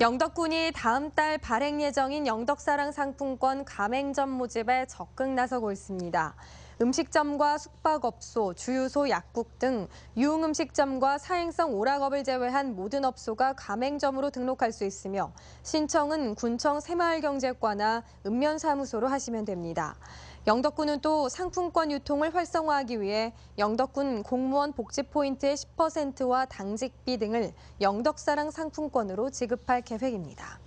영덕군이 다음 달 발행 예정인 영덕사랑 상품권 가맹점 모집에 적극 나서고 있습니다. 음식점과 숙박업소, 주유소, 약국 등 유흥음식점과 사행성 오락업을 제외한 모든 업소가 가맹점으로 등록할 수 있으며 신청은 군청 새마을경제과나 읍면사무소로 하시면 됩니다. 영덕군은 또 상품권 유통을 활성화하기 위해 영덕군 공무원 복지 포인트의 10%와 당직비 등을 영덕사랑 상품권으로 지급할 계획입니다.